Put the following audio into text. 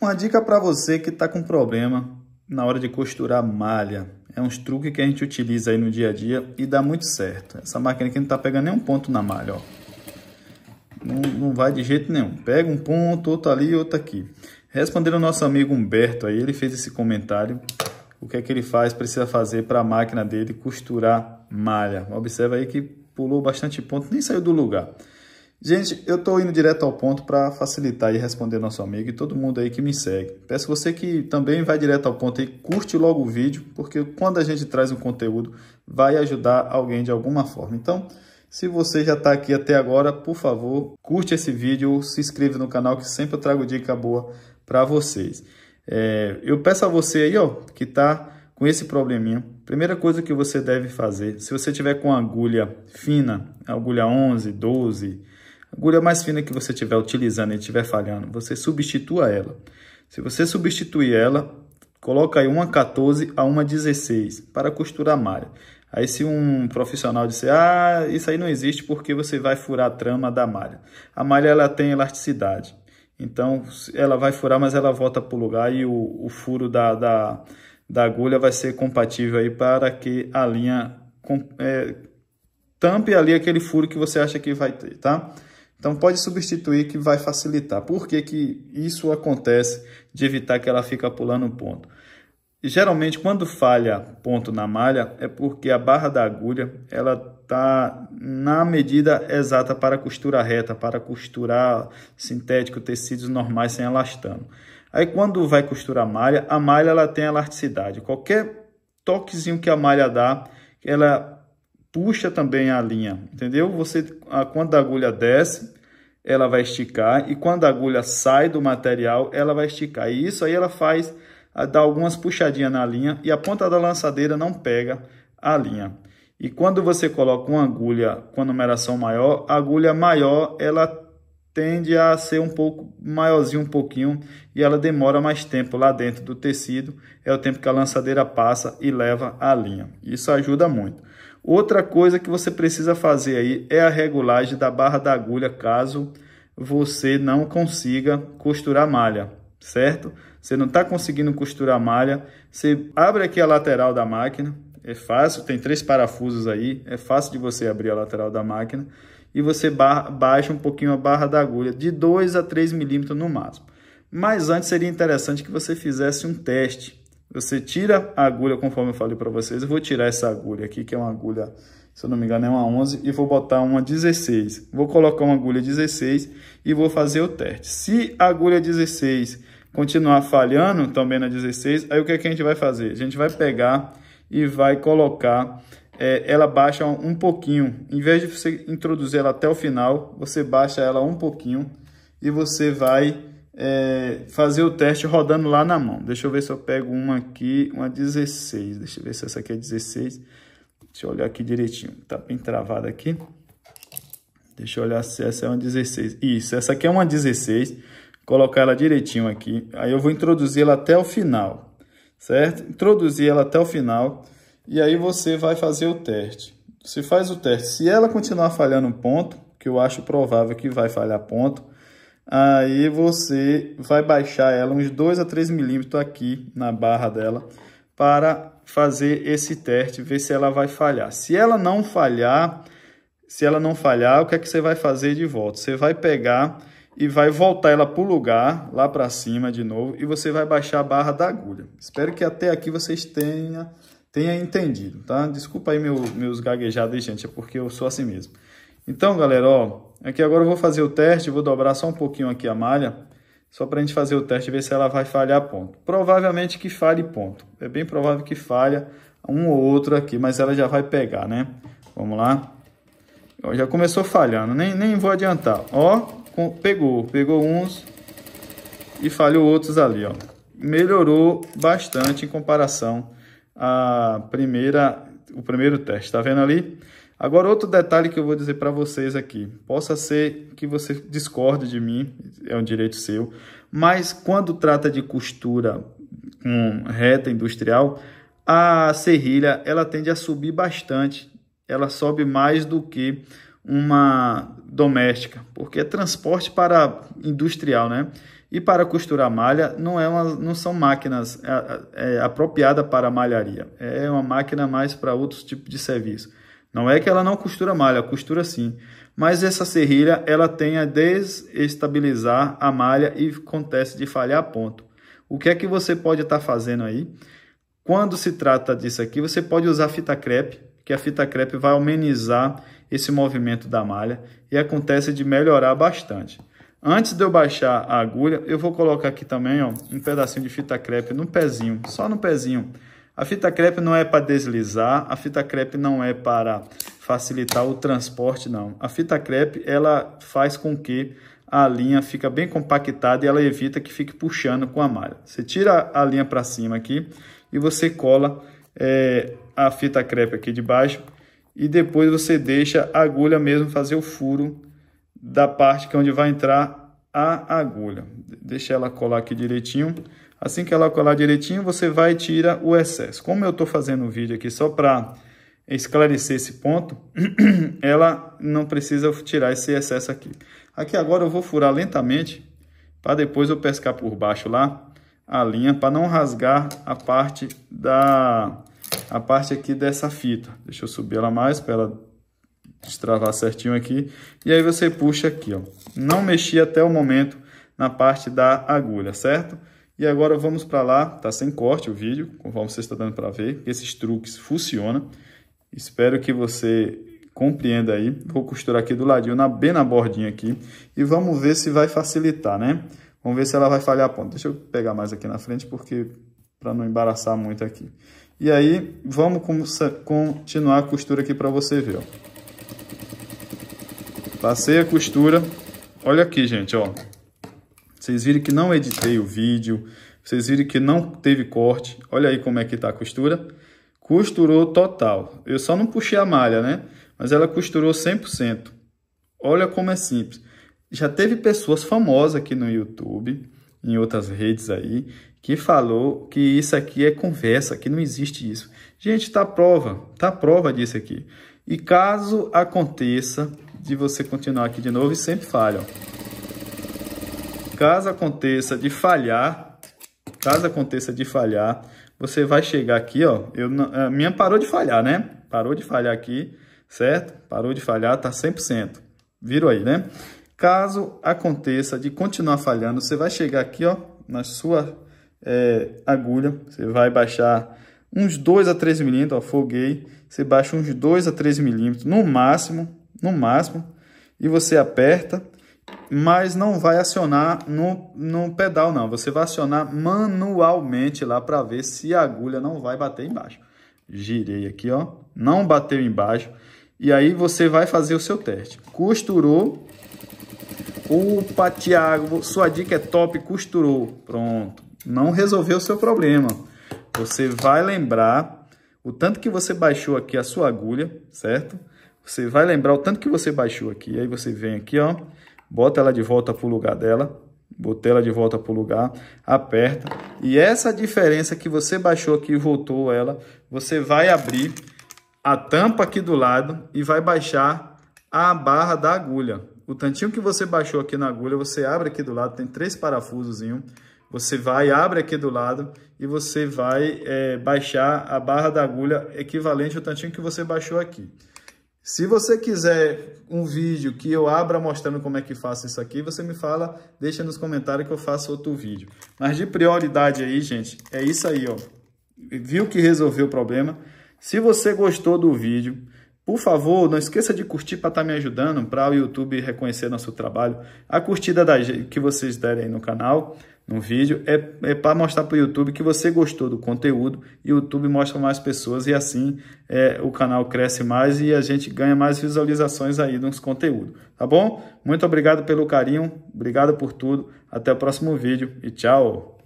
Uma dica para você que está com problema na hora de costurar malha. É um truque que a gente utiliza aí no dia a dia e dá muito certo. Essa máquina aqui não está pegando nenhum ponto na malha, ó. Não, não vai de jeito nenhum. Pega um ponto, outro ali, outro aqui. Respondendo ao nosso amigo Humberto aí, ele fez esse comentário. O que é que ele faz, precisa fazer para a máquina dele costurar malha. Observe aí que pulou bastante ponto, nem saiu do lugar. Gente, eu estou indo direto ao ponto para facilitar e responder nosso amigo e todo mundo aí que me segue. Peço você que também vai direto ao ponto e curte logo o vídeo, porque quando a gente traz um conteúdo, vai ajudar alguém de alguma forma. Então, se você já está aqui até agora, por favor, curte esse vídeo, se inscreve no canal que sempre eu trago dica boa para vocês. É, eu peço a você aí, ó, que está com esse probleminha, primeira coisa que você deve fazer, se você tiver com agulha fina, agulha 11, 12, Agulha mais fina que você estiver utilizando e estiver falhando, você substitua ela. Se você substituir ela, coloca aí uma 14 a uma 16 para costurar a malha. Aí se um profissional disser, ah, isso aí não existe porque você vai furar a trama da malha. A malha ela tem elasticidade, então ela vai furar, mas ela volta para o lugar e o, furo da, da, da, agulha vai ser compatível aí para que a linha é, tampe ali aquele furo que você acha que vai ter, tá? Então pode substituir que vai facilitar. Por que, que isso acontece de evitar que ela fica pulando ponto? Geralmente quando falha ponto na malha é porque a barra da agulha ela está na medida exata para costura reta, para costurar sintético, tecidos normais sem elastano. Aí quando vai costurar a malha, a malha ela tem elasticidade. Qualquer toquezinho que a malha dá, ela puxa também a linha, entendeu? Você, quando a agulha desce, ela vai esticar, e quando a agulha sai do material, ela vai esticar. E isso aí ela faz, dá algumas puxadinhas na linha, e a ponta da lançadeira não pega a linha. E quando você coloca uma agulha com numeração maior, a agulha maior, ela tende a ser um pouco maiorzinho um pouquinho e ela demora mais tempo lá dentro do tecido, é o tempo que a lançadeira passa e leva a linha. Isso ajuda muito. Outra coisa que você precisa fazer aí é a regulagem da barra da agulha, caso você não consiga costurar a malha, certo? Você não está conseguindo costurar a malha, você abre aqui a lateral da máquina, é fácil, tem três parafusos aí, é fácil de você abrir a lateral da máquina e você baixa um pouquinho a barra da agulha, de 2 a 3 milímetros no máximo. Mas antes seria interessante que você fizesse um teste, você tira a agulha, conforme eu falei para vocês, eu vou tirar essa agulha aqui, que é uma agulha, se eu não me engano, é uma 11, e vou botar uma 16. Vou colocar uma agulha 16 e vou fazer o teste. Se a agulha 16 continuar falhando também na 16, aí o que, é que a gente vai fazer? A gente vai pegar e vai colocar, é, ela baixa um pouquinho. Em vez de você introduzir ela até o final, você baixa ela um pouquinho e você vai é, fazer o teste rodando lá na mão. Deixa eu ver se eu pego uma aqui, uma 16. Deixa eu ver se essa aqui é 16. Deixa eu olhar aqui direitinho. Tá bem travada aqui. Deixa eu olhar se essa é uma 16. Isso, essa aqui é uma 16. Colocar ela direitinho aqui. Aí eu vou introduzir ela até o final, certo? Introduzir ela até o final. E aí você vai fazer o teste. Você faz o teste. Se ela continuar falhando ponto, que eu acho provável que vai falhar ponto, Aí você vai baixar ela uns 2 a 3 milímetros aqui na barra dela para fazer esse teste, ver se ela vai falhar. Se ela não falhar, se ela não falhar, o que é que você vai fazer de volta? Você vai pegar e vai voltar ela para o lugar, lá para cima de novo, e você vai baixar a barra da agulha. Espero que até aqui vocês tenham tenha entendido, tá? Desculpa aí meu, meus gaguejados, gente, é porque eu sou assim mesmo. Então, galera, ó, Aqui é agora eu vou fazer o teste, vou dobrar só um pouquinho aqui a malha, só para a gente fazer o teste e ver se ela vai falhar ponto. Provavelmente que falhe ponto. É bem provável que falha um ou outro aqui, mas ela já vai pegar, né? Vamos lá. Ó, já começou falhando, nem, nem vou adiantar. Ó, com, pegou, pegou uns e falhou outros ali, ó. Melhorou bastante em comparação à primeira, o primeiro teste, tá vendo ali? Agora, outro detalhe que eu vou dizer para vocês aqui. Possa ser que você discorde de mim, é um direito seu, mas quando trata de costura com reta industrial, a serrilha ela tende a subir bastante. Ela sobe mais do que uma doméstica, porque é transporte para industrial, né? E para costurar malha não, é uma, não são máquinas é, é, é apropriadas para malharia. É uma máquina mais para outros tipos de serviço. Não é que ela não costura malha, costura sim. Mas essa serrilha, ela tem a desestabilizar a malha e acontece de falhar ponto. O que é que você pode estar tá fazendo aí? Quando se trata disso aqui, você pode usar fita crepe, que a fita crepe vai amenizar esse movimento da malha e acontece de melhorar bastante. Antes de eu baixar a agulha, eu vou colocar aqui também ó, um pedacinho de fita crepe no pezinho, só no pezinho, a fita crepe não é para deslizar, a fita crepe não é para facilitar o transporte, não. A fita crepe, ela faz com que a linha fica bem compactada e ela evita que fique puxando com a malha. Você tira a linha para cima aqui e você cola é, a fita crepe aqui de baixo e depois você deixa a agulha mesmo fazer o furo da parte que é onde vai entrar a agulha. Deixa ela colar aqui direitinho. Assim que ela colar direitinho, você vai tirar o excesso. Como eu estou fazendo o vídeo aqui só para esclarecer esse ponto, ela não precisa tirar esse excesso aqui. Aqui agora eu vou furar lentamente, para depois eu pescar por baixo lá a linha, para não rasgar a parte da a parte aqui dessa fita. Deixa eu subir ela mais para ela destravar certinho aqui. E aí você puxa aqui, ó. Não mexi até o momento na parte da agulha, certo? E agora vamos para lá, tá sem corte o vídeo, conforme você está dando para ver. Esses truques funcionam. Espero que você compreenda aí. Vou costurar aqui do ladinho, na, bem na bordinha aqui. E vamos ver se vai facilitar, né? Vamos ver se ela vai falhar a ponta. Deixa eu pegar mais aqui na frente, porque para não embaraçar muito aqui. E aí, vamos continuar a costura aqui para você ver, ó. Passei a costura. Olha aqui, gente, ó. Vocês viram que não editei o vídeo. Vocês viram que não teve corte. Olha aí como é que tá a costura. Costurou total. Eu só não puxei a malha, né? Mas ela costurou 100%. Olha como é simples. Já teve pessoas famosas aqui no YouTube, em outras redes aí, que falou que isso aqui é conversa, que não existe isso. Gente, tá prova, tá prova disso aqui. E caso aconteça de você continuar aqui de novo e sempre falham. Caso aconteça de falhar, caso aconteça de falhar, você vai chegar aqui, ó, eu, a minha parou de falhar, né? Parou de falhar aqui, certo? Parou de falhar, tá 100%. Viram aí, né? Caso aconteça de continuar falhando, você vai chegar aqui, ó, na sua é, agulha, você vai baixar uns 2 a 3 milímetros, ó, foguei, você baixa uns 2 a 3 milímetros no máximo, no máximo, e você aperta, mas não vai acionar no, no pedal não, você vai acionar manualmente lá para ver se a agulha não vai bater embaixo. Girei aqui, ó, não bateu embaixo, e aí você vai fazer o seu teste. Costurou, opa Tiago, sua dica é top, costurou, pronto, não resolveu o seu problema. Você vai lembrar o tanto que você baixou aqui a sua agulha, certo? Você vai lembrar o tanto que você baixou aqui. Aí você vem aqui, ó, bota ela de volta para o lugar dela. Botei ela de volta para o lugar, aperta. E essa diferença que você baixou aqui e voltou ela, você vai abrir a tampa aqui do lado e vai baixar a barra da agulha. O tantinho que você baixou aqui na agulha, você abre aqui do lado, tem três parafusos. Você vai, abre aqui do lado e você vai é, baixar a barra da agulha equivalente ao tantinho que você baixou aqui. Se você quiser um vídeo que eu abra mostrando como é que faço isso aqui, você me fala, deixa nos comentários que eu faço outro vídeo. Mas de prioridade aí, gente, é isso aí, ó. Viu que resolveu o problema? Se você gostou do vídeo, por favor, não esqueça de curtir para estar tá me ajudando, para o YouTube reconhecer nosso trabalho. A curtida da, que vocês derem aí no canal num vídeo é, é para mostrar para o YouTube que você gostou do conteúdo e o YouTube mostra mais pessoas e assim é, o canal cresce mais e a gente ganha mais visualizações aí nos conteúdos, tá bom? Muito obrigado pelo carinho, obrigado por tudo, até o próximo vídeo e tchau!